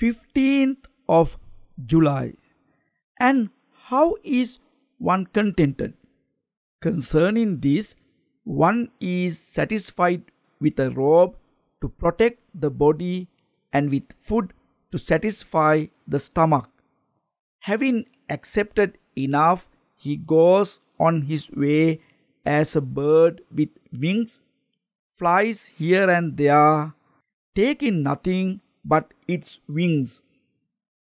15th of July. And how is one contented? Concerning this, one is satisfied with a robe to protect the body and with food to satisfy the stomach. Having accepted enough, he goes on his way as a bird with wings, flies here and there, taking nothing but its wings